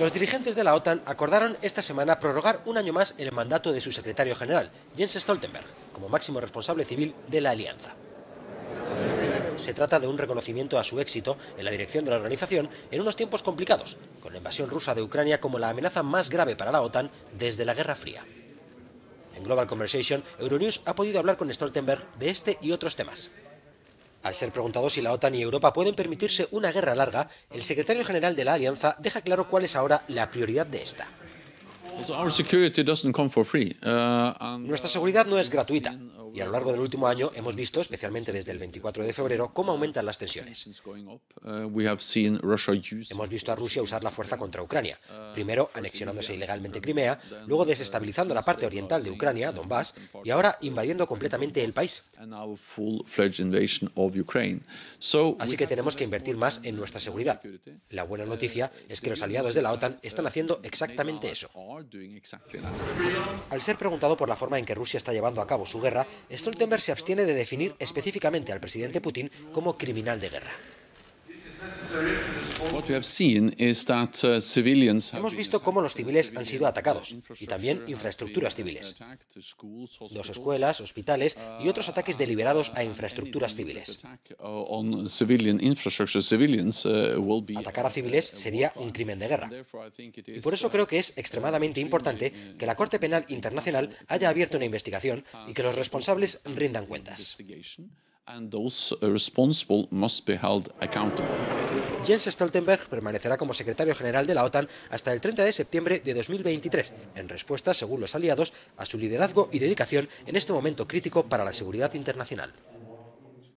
Los dirigentes de la OTAN acordaron esta semana prorrogar un año más el mandato de su secretario general, Jens Stoltenberg, como máximo responsable civil de la alianza. Se trata de un reconocimiento a su éxito en la dirección de la organización en unos tiempos complicados, con la invasión rusa de Ucrania como la amenaza más grave para la OTAN desde la Guerra Fría. En Global Conversation, Euronews ha podido hablar con Stoltenberg de este y otros temas. Al ser preguntado si la OTAN y Europa pueden permitirse una guerra larga, el secretario general de la alianza deja claro cuál es ahora la prioridad de esta. Uh, Nuestra seguridad no es gratuita. Y a lo largo del último año hemos visto, especialmente desde el 24 de febrero, cómo aumentan las tensiones. Hemos visto a Rusia usar la fuerza contra Ucrania, primero anexionándose ilegalmente Crimea, luego desestabilizando la parte oriental de Ucrania, Donbass, y ahora invadiendo completamente el país. Así que tenemos que invertir más en nuestra seguridad. La buena noticia es que los aliados de la OTAN están haciendo exactamente eso. Al ser preguntado por la forma en que Rusia está llevando a cabo su guerra, Stoltenberg se abstiene de definir específicamente al presidente Putin como criminal de guerra. Hemos visto cómo los civiles han sido atacados y también infraestructuras civiles. Dos escuelas, hospitales y otros ataques deliberados a infraestructuras civiles. Uh, uh, Atacar a civiles uh, sería un crimen de guerra. Y por eso creo que es extremadamente importante que la Corte Penal Internacional haya abierto una investigación y que los responsables rindan cuentas. Jens Stoltenberg permanecerá como secretario general de la OTAN hasta el 30 de septiembre de 2023, en respuesta, según los aliados, a su liderazgo y dedicación en este momento crítico para la seguridad internacional.